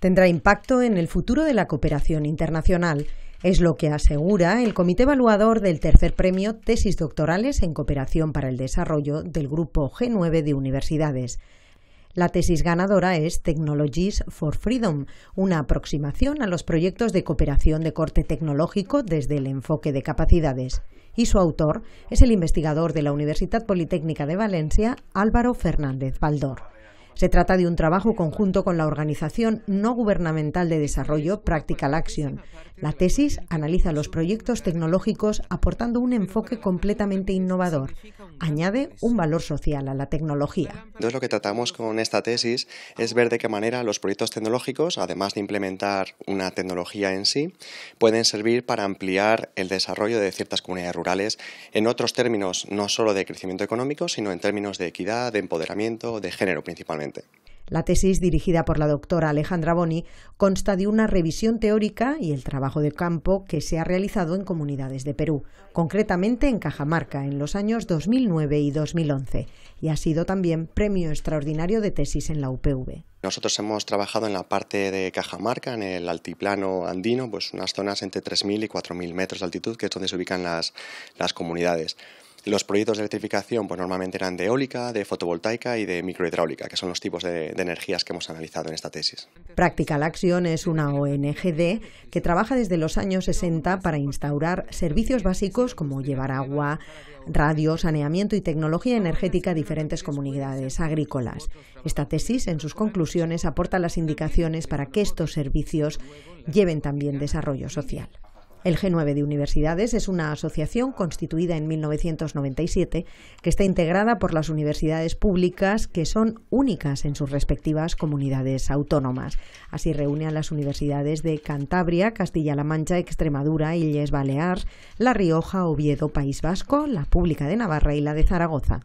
tendrá impacto en el futuro de la cooperación internacional. Es lo que asegura el comité evaluador del tercer premio Tesis Doctorales en Cooperación para el Desarrollo del Grupo G9 de Universidades. La tesis ganadora es Technologies for Freedom, una aproximación a los proyectos de cooperación de corte tecnológico desde el enfoque de capacidades. Y su autor es el investigador de la Universidad Politécnica de Valencia, Álvaro Fernández Baldor. Se trata de un trabajo conjunto con la organización no gubernamental de desarrollo Practical Action. La tesis analiza los proyectos tecnológicos aportando un enfoque completamente innovador. Añade un valor social a la tecnología. Entonces lo que tratamos con esta tesis es ver de qué manera los proyectos tecnológicos, además de implementar una tecnología en sí, pueden servir para ampliar el desarrollo de ciertas comunidades rurales en otros términos, no solo de crecimiento económico, sino en términos de equidad, de empoderamiento, de género principalmente. La tesis, dirigida por la doctora Alejandra Boni, consta de una revisión teórica y el trabajo de campo que se ha realizado en comunidades de Perú, concretamente en Cajamarca, en los años 2009 y 2011, y ha sido también premio extraordinario de tesis en la UPV. Nosotros hemos trabajado en la parte de Cajamarca, en el altiplano andino, pues unas zonas entre 3.000 y 4.000 metros de altitud, que es donde se ubican las comunidades. Los proyectos de electrificación pues, normalmente eran de eólica, de fotovoltaica y de microhidráulica, que son los tipos de, de energías que hemos analizado en esta tesis. Practical Action es una ONGD que trabaja desde los años 60 para instaurar servicios básicos como llevar agua, radio, saneamiento y tecnología energética a diferentes comunidades agrícolas. Esta tesis, en sus conclusiones, aporta las indicaciones para que estos servicios lleven también desarrollo social. El G9 de Universidades es una asociación constituida en 1997 que está integrada por las universidades públicas que son únicas en sus respectivas comunidades autónomas. Así reúne a las universidades de Cantabria, Castilla-La Mancha, Extremadura, Illes Balears, La Rioja, Oviedo, País Vasco, la Pública de Navarra y la de Zaragoza.